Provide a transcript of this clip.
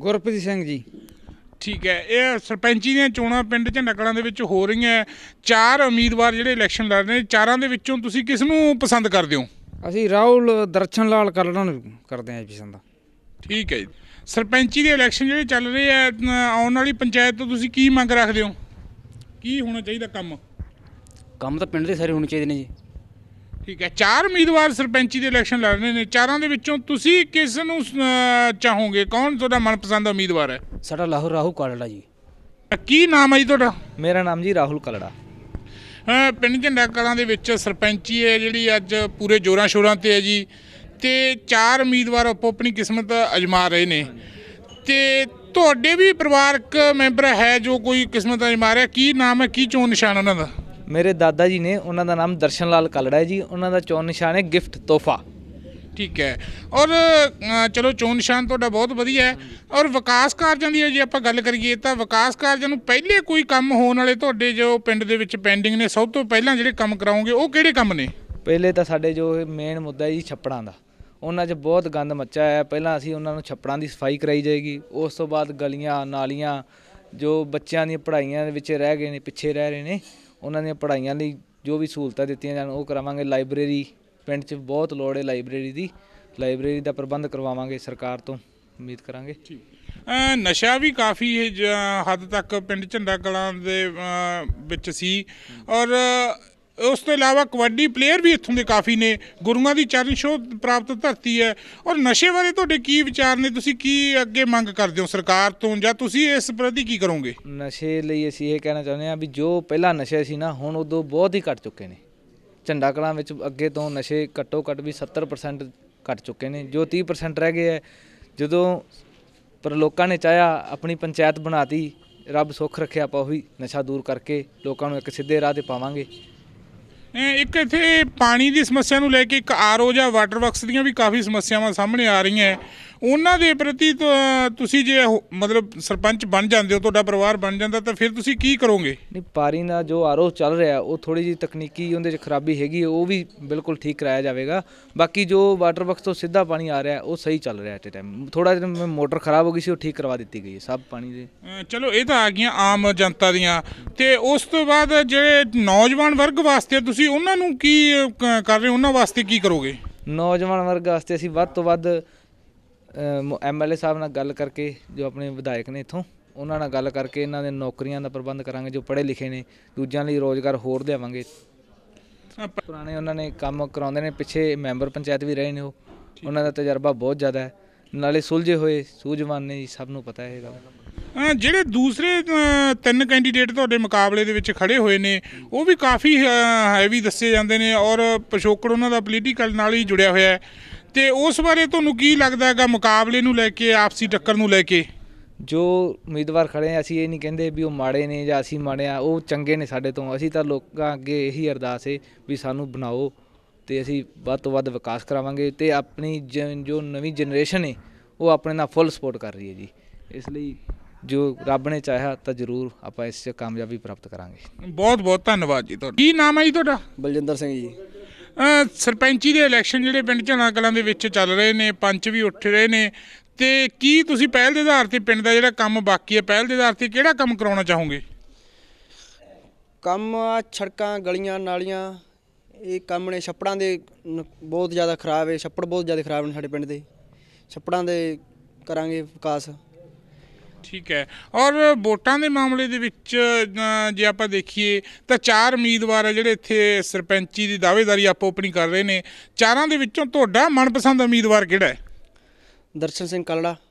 ਗੁਰਪ੍ਰੀਤ ਸਿੰਘ ਜੀ ਠੀਕ ਹੈ ਇਹ ਸਰਪੰਚੀ ਦੀਆਂ ਚੋਣਾਂ ਪਿੰਡ ਚ ਨਕਲਾਂ ਦੇ ਵਿੱਚ ਹੋ ਰਹੀਆਂ ਚਾਰ ਉਮੀਦਵਾਰ ਜਿਹੜੇ ਇਲੈਕਸ਼ਨ ਲੜ ਰਹੇ ਨੇ ਚਾਰਾਂ ਦੇ ਵਿੱਚੋਂ ਤੁਸੀਂ ਕਿਸ ਨੂੰ ਪਸੰਦ ਕਰਦੇ ਹੋ ਅਸੀਂ ਰਾਹੁਲ ਦਰਸ਼ਨ ਲਾਲ ਕਰਲਣਾ ਨੂੰ ਕਰਦੇ ਹਾਂ ਪਸੰਦ ਠੀਕ ਹੈ ਜੀ ਸਰਪੰਚੀ ਦੇ ਇਲੈਕਸ਼ਨ ਜਿਹੜੇ ਚੱਲ ਰਹੇ ਆ ਆਉਣ ਵਾਲੀ ਪੰਚਾਇਤ ਤੋਂ ਤੁਸੀਂ ਕੀ ਮੰਗ ਰੱਖਦੇ ਹੋ ਕੀ ਹੋਣਾ ਚਾਹੀਦਾ ਕੰਮ ਕੰਮ ਤਾਂ ਪਿੰਡ ਦੇ ਸਾਰੇ ਹੋਣੇ ਚਾਹੀਦੇ ਨੇ ਜੀ ਠੀਕ ਹੈ ਚਾਰ ਉਮੀਦਵਾਰ ਸਰਪੰਚੀ ਦੇ ਇਲੈਕਸ਼ਨ ਲੜ ਰਹੇ ਨੇ ਚਾਰਾਂ ਦੇ ਵਿੱਚੋਂ ਤੁਸੀਂ ਕਿਸ ਨੂੰ ਚਾਹੋਗੇ ਕੌਣ ਤੁਹਾਡਾ ਮਨਪਸੰਦ ਉਮੀਦਵਾਰ ਹੈ ਸਾਡਾ ਲਾਹੌਰ ਰਾਹੂ ਕਾਲੜਾ ਜੀ ਕੀ ਨਾਮ ਹੈ ਜੀ ਤੁਹਾਡਾ ਮੇਰਾ ਨਾਮ ਜੀ ਰਾਹੁਲ ਕਾਲੜਾ ਅ, ਪਿੰਡ ਝੰਡਾ ਕਲਾਂ ਦੇ ਵਿੱਚ ਸਰਪੰਚੀ ਹੈ ਜਿਹੜੀ ਅੱਜ ਪੂਰੇ ਜੋਰਾਂ ਸ਼ੋਰਾਂ ਤੇ ਹੈ ਜੀ ਤੇ ਚਾਰ ਉਮੀਦਵਾਰ ਆਪੋ ਆਪਣੀ ਕਿਸਮਤ ਅਜਮਾ ਰਹੇ ਨੇ ਤੇ ਤੁਹਾਡੇ ਵੀ ਪਰਿਵਾਰਕ ਮੈਂਬਰ ਹੈ ਜੋ ਕੋਈ ਕਿਸਮਤ ਅਜਮਾ ਰਿਹਾ ਕੀ ਨਾਮ ਹੈ ਕੀ ਚੋਣ ਨਿਸ਼ਾਨ ਉਹਨਾਂ ਦਾ ਮੇਰੇ ਦਾਦਾ ਜੀ ਨੇ ਉਹਨਾਂ ਦਾ ਨਾਮ ਦਰਸ਼ਨ ਲਾਲ ਕਲੜਾ ਜੀ ਉਹਨਾਂ ਦਾ ਚੋਣ ਨਿਸ਼ਾਨ ਹੈ ਗਿਫਟ ਤੋਹਫਾ ਠੀਕ ਹੈ ਔਰ ਚਲੋ ਚੋਣ ਨਿਸ਼ਾਨ ਤੁਹਾਡਾ ਬਹੁਤ ਵਧੀਆ ਹੈ ਔਰ ਵਿਕਾਸ ਕਾਰਜਾਂ ਦੀ ਜੇ ਆਪਾਂ ਗੱਲ ਕਰੀਏ ਤਾਂ ਵਿਕਾਸ ਕਾਰਜਾਂ ਨੂੰ ਪਹਿਲੇ ਕੋਈ ਕੰਮ ਹੋਣ ਵਾਲੇ ਤੁਹਾਡੇ ਜੋ ਪਿੰਡ ਦੇ ਵਿੱਚ ਪੈਂਡਿੰਗ ਨੇ ਸਭ ਤੋਂ ਪਹਿਲਾਂ ਜਿਹੜੇ ਕੰਮ ਕਰਾਉਂਗੇ ਉਹ ਕਿਹੜੇ ਕੰਮ ਨੇ ਪਹਿਲੇ ਤਾਂ ਸਾਡੇ ਜੋ ਮੇਨ ਮੁੱਦਾ ਹੈ ਜੀ ਛੱਪੜਾਂ ਦਾ ਉਹਨਾਂ 'ਚ ਬਹੁਤ ਗੰਦ ਮੱਚਾ ਹੈ ਪਹਿਲਾਂ ਅਸੀਂ ਉਹਨਾਂ ਨੂੰ ਛੱਪੜਾਂ ਦੀ ਸਫਾਈ ਕਰਾਈ ਜਾਏਗੀ ਉਸ ਤੋਂ ਬਾਅਦ ਗਲੀਆਂ ਨਾਲੀਆਂ ਜੋ ਬੱਚਿਆਂ ਦੀਆਂ ਪੜ੍ਹਾਈਆਂ ਦੇ ਵਿੱਚ ਰਹਿ ਗਏ ਨੇ ਪਿੱਛੇ ਰਹਿ ਰਹੇ ਨੇ ਉਹਨਾਂ ਦੀਆਂ ਪੜ੍ਹਾਈਆਂ ਲਈ ਜੋ ਵੀ ਸਹੂਲਤਾਂ ਦਿੱਤੀਆਂ ਜਾਣ ਉਹ ਕਰਾਵਾਂਗੇ ਲਾਇਬ੍ਰੇਰੀ ਪਿੰਡ 'ਚ ਬਹੁਤ ਲੋੜ ਹੈ ਲਾਇਬ੍ਰੇਰੀ ਦੀ ਲਾਇਬ੍ਰੇਰੀ ਦਾ ਪ੍ਰਬੰਧ ਕਰਵਾਵਾਂਗੇ ਸਰਕਾਰ ਤੋਂ ਉਮੀਦ ਕਰਾਂਗੇ ਨਸ਼ਾ ਵੀ ਕਾਫੀ ਹੱਦ ਤੱਕ ਪਿੰਡ ਝੰਡਾ ਕਲਾਂ ਦੇ ਵਿੱਚ ਸੀ ਔਰ ਉਸ ਤੋਂ ਇਲਾਵਾ ਕਬੱਡੀ ਪਲੇਅਰ ਵੀ ਇੱਥੋਂ ਦੇ ਕਾਫੀ ਨੇ ਗੁਰੂਆਂ ਦੀ ਚਰਨ ਛੋਹ ਪ੍ਰਾਪਤ ਧਰਤੀ ਹੈ ਔਰ ਨਸ਼ੇ ਬਾਰੇ ਤੁਹਾਡੇ ਕੀ ਵਿਚਾਰ ਨੇ ਤੁਸੀਂ ਕੀ ਅੱਗੇ ਮੰਗ ਕਰਦੇ ਹੋ ਸਰਕਾਰ ਤੋਂ ਜਾਂ ਤੁਸੀਂ ਇਸ ਪ੍ਰਤੀ ਕੀ ਕਰੋਗੇ ਨਸ਼ੇ ਲਈ ਅਸੀਂ ਇਹ ਕਹਿਣਾ ਚਾਹੁੰਦੇ ਹਾਂ ਵੀ ਜੋ ਪਹਿਲਾਂ ਨਸ਼ੇ ਸੀ ਨਾ ਹੁਣ ਉਦੋਂ ਬਹੁਤ ਹੀ ਘਟ ਚੁੱਕੇ ਨੇ ਝੰਡਾ ਕਲਾਂ ਵਿੱਚ ਅੱਗੇ ਤੋਂ ਨਸ਼ੇ ਘੱਟੋ ਘੱਟ ਵੀ 70% ਘਟ ਚੁੱਕੇ ਨੇ ਜੋ 30% ਰਹਿ ਗਏ ਹੈ ਜਦੋਂ ਪਰ ਲੋਕਾਂ ਨੇ ਚਾਹਿਆ ਆਪਣੀ ਪੰਚਾਇਤ ਬਣਾਤੀ ਰੱਬ ਸੁੱਖ ਰੱਖਿਆ ਆਪਾਂ ਉਹੀ ਨਸ਼ਾ ਦੂਰ ਕਰਕੇ ਲੋਕਾਂ ਨੂੰ ਇੱਕ ਸਿੱਧੇ ਰਾਹ ਤੇ ਪਾਵਾਂਗੇ ਇੱਕ ਇੱਥੇ ਪਾਣੀ ਦੀ ਸਮੱਸਿਆ ਨੂੰ ਲੈ ਕੇ ਇੱਕ ਆਰਓ ਜਾਂ ਵਾਟਰ ਵਰਕਸ ਦੀਆਂ ਵੀ ਕਾਫੀ ਸਮੱਸਿਆਵਾਂ ਸਾਹਮਣੇ ਆ ਰਹੀਆਂ ਉਹਨਾਂ ਦੇ ਪ੍ਰਤੀ ਤੁਸੀਂ ਜੇ ਮਤਲਬ ਸਰਪੰਚ ਬਣ ਜਾਂਦੇ ਹੋ ਤੁਹਾਡਾ ਪਰਿਵਾਰ ਬਣ ਜਾਂਦਾ ਤਾਂ ਫਿਰ ਤੁਸੀਂ ਕੀ ਕਰੋਗੇ ਨਹੀਂ ਪਾਰੀ ਦਾ ਜੋ ਆਰੋ ਚੱਲ ਰਿਹਾ ਉਹ ਥੋੜੀ ਜੀ ਤਕਨੀਕੀ ਉਹਦੇ 'ਚ ਖਰਾਬੀ ਹੈਗੀ ਉਹ ਵੀ ਬਿਲਕੁਲ ਠੀਕ ਕਰਾਇਆ ਜਾਵੇਗਾ ਬਾਕੀ ਜੋ ਵਾਟਰ ਬਕਸ ਤੋਂ ਸਿੱਧਾ ਪਾਣੀ ਆ ਰਿਹਾ ਉਹ ਸਹੀ ਚੱਲ ਰਿਹਾ ਐਟ ਟਾਈਮ ਥੋੜਾ ਜਿਹਾ ਮੋਟਰ ਖਰਾਬ ਹੋ ਗਈ ਸੀ ਉਹ ਠੀਕ ਕਰਵਾ ਦਿੱਤੀ ਗਈ ਸਭ ਪਾਣੀ ਦੇ ਚਲੋ ਇਹ ਤਾਂ ਆ ਗਈਆਂ ਆਮ ਜਨਤਾ ਦੀਆਂ ਤੇ ਉਸ ਤੋਂ ਬਾਅਦ ਜਿਹੜੇ ਨੌਜਵਾਨ ਵਰਗ ਵਾਸਤੇ ਤੁਸੀਂ ਉਹਨਾਂ ਨੂੰ ਕੀ ਕਰ ਰਹੇ ਉਹਨਾਂ ਵਾਸਤੇ ਕੀ ਕਰੋਗੇ ਨੌਜਵਾਨ ਵਰਗ ਵਾਸਤੇ ਅਸੀਂ ਵੱਧ ਤੋਂ ਵੱਧ ਐਮਐਲਏ ਸਾਹਿਬ ਨਾਲ ਗੱਲ ਕਰਕੇ ਜੋ ਆਪਣੇ ਵਿਧਾਇਕ ਨੇ ਇਥੋਂ ਉਹਨਾਂ ਨਾਲ ਗੱਲ ਕਰਕੇ ਇਹਨਾਂ ਦੇ ਨੌਕਰੀਆਂ ਦਾ ਪ੍ਰਬੰਧ ਕਰਾਂਗੇ ਜੋ ਪੜ੍ਹੇ ਲਿਖੇ ਨੇ ਦੂਜਿਆਂ ਲਈ ਰੋਜ਼ਗਾਰ ਹੋਰ ਦੇਵਾਂਗੇ ਪੁਰਾਣੇ ਉਹਨਾਂ ਨੇ ਕੰਮ ਕਰਾਉਂਦੇ ਨੇ ਪਿੱਛੇ ਮੈਂਬਰ ਪੰਚਾਇਤ ਵੀ ਰਹੇ ਨੇ ਉਹ ਉਹਨਾਂ ਦਾ ਤਜਰਬਾ ਬਹੁਤ ਜ਼ਿਆਦਾ ਹੈ ਨਾਲੇ ਸੁਲਝੇ ਹੋਏ ਸੂਝਵਾਨ ਨੇ ਸਭ ਨੂੰ ਪਤਾ ਹੈ ਇਹ ਗੱਲ ਜਿਹੜੇ ਦੂਸਰੇ ਤਿੰਨ ਕੈਂਡੀਡੇਟ ਤੁਹਾਡੇ ਮੁਕਾਬਲੇ ਦੇ ਵਿੱਚ ਖੜੇ ਹੋਏ ਨੇ ਉਹ ਵੀ ਕਾਫੀ ਹੈਵੀ ਦੱਸੇ ਜਾਂਦੇ ਨੇ ਔਰ ਪਸ਼ੋਕੜ ਉਹਨਾਂ ਦਾ ਪੋਲੀਟੀਕਲ ਨਾਲ ਹੀ ਜੁੜਿਆ ਹੋਇਆ ਹੈ ਤੇ ਉਸ ਬਾਰੇ ਤੁਹਾਨੂੰ ਕੀ ਲੱਗਦਾ ਹੈਗਾ ਮੁਕਾਬਲੇ ਨੂੰ ਲੈ ਕੇ ਆਪਸੀ ਟੱਕਰ ਨੂੰ ਲੈ ਕੇ ਜੋ ਉਮੀਦਵਾਰ ਖੜੇ ਆ ਅਸੀਂ ਇਹ ਨਹੀਂ ਕਹਿੰਦੇ ਵੀ ਉਹ ਮਾੜੇ ਨੇ ਜਾਂ ਅਸੀਂ ਮਾੜੇ ਆ ਉਹ ਚੰਗੇ ਨੇ ਸਾਡੇ ਤੋਂ ਅਸੀਂ ਤਾਂ ਲੋਕਾਂ ਅੱਗੇ ਇਹੀ ਅਰਦਾਸ ਹੈ ਵੀ ਸਾਨੂੰ ਬਣਾਓ ਤੇ ਅਸੀਂ ਵੱਧ ਤੋਂ ਵੱਧ ਵਿਕਾਸ ਕਰਾਵਾਂਗੇ ਤੇ ਆਪਣੀ ਜੋ ਨਵੀਂ ਜਨਰੇਸ਼ਨ ਹੈ ਉਹ ਆਪਣੇ ਨਾਲ ਫੁੱਲ ਸਪੋਰਟ ਕਰ ਰਹੀ ਹੈ ਜੀ ਇਸ ਲਈ ਜੋ ਰੱਬ ਨੇ ਚਾਹਿਆ ਤਾਂ ਜ਼ਰੂਰ ਆਪਾਂ ਇਸ 'ਚ ਕਾਮਯਾਬੀ ਪ੍ਰਾਪਤ ਕਰਾਂਗੇ ਬਹੁਤ ਬਹੁਤ ਧੰਨਵਾਦ ਜੀ ਤੁਹਾਡਾ ਕੀ ਨਾਮ ਹੈ ਜੀ ਤੁਹਾਡਾ ਬਲਜਿੰਦਰ ਸਿੰਘ ਜੀ ਸਰਪੰਚੀ ਦੇ ਇਲੈਕਸ਼ਨ ਜਿਹੜੇ ਪਿੰਡ ਝਣਾ ਕਲਾਂ ਦੇ ਵਿੱਚ ਚੱਲ ਰਹੇ ਨੇ ਪੰਚ ਵੀ ਉੱਠ ਰਹੇ ਨੇ ਤੇ ਕੀ ਤੁਸੀਂ ਪਹਿਲ ਦੇ ਆਧਾਰ ਤੇ ਪਿੰਡ ਦਾ ਜਿਹੜਾ ਕੰਮ ਬਾਕੀ ਹੈ ਪਹਿਲ ਦੇ ਆਧਾਰ ਤੇ ਕਿਹੜਾ ਕੰਮ ਕਰਾਉਣਾ ਚਾਹੋਗੇ ਕੰਮ ਆ ਗਲੀਆਂ ਨਾਲੀਆਂ ਇਹ ਕੰਮ ਨੇ ਛੱਪੜਾਂ ਦੇ ਬਹੁਤ ਜ਼ਿਆਦਾ ਖਰਾਬ ਹੈ ਛੱਪੜ ਬਹੁਤ ਜ਼ਿਆਦਾ ਖਰਾਬ ਨੇ ਸਾਡੇ ਪਿੰਡ ਦੇ ਛੱਪੜਾਂ ਦੇ ਕਰਾਂਗੇ ਵਿਕਾਸ ਠੀਕ ਹੈ ਔਰ ਵੋਟਾਂ ਦੇ ਮਾਮਲੇ ਦੇ ਵਿੱਚ ਜੇ ਆਪਾਂ ਦੇਖੀਏ ਤਾਂ ਚਾਰ ਉਮੀਦਵਾਰ ਆ ਜਿਹੜੇ ਇੱਥੇ ਸਰਪੰਚੀ ਦੀ ਦਾਅਵੇਦਾਰੀ ਆਪ ਓਪਨਿੰਗ ਕਰ ਰਹੇ ਨੇ ਚਾਰਾਂ ਦੇ ਵਿੱਚੋਂ ਤੁਹਾਡਾ ਮਨਪਸੰਦ ਉਮੀਦਵਾਰ ਕਿਹੜਾ ਹੈ ਦਰਸ਼ਨ ਸਿੰਘ ਕਲੜਾ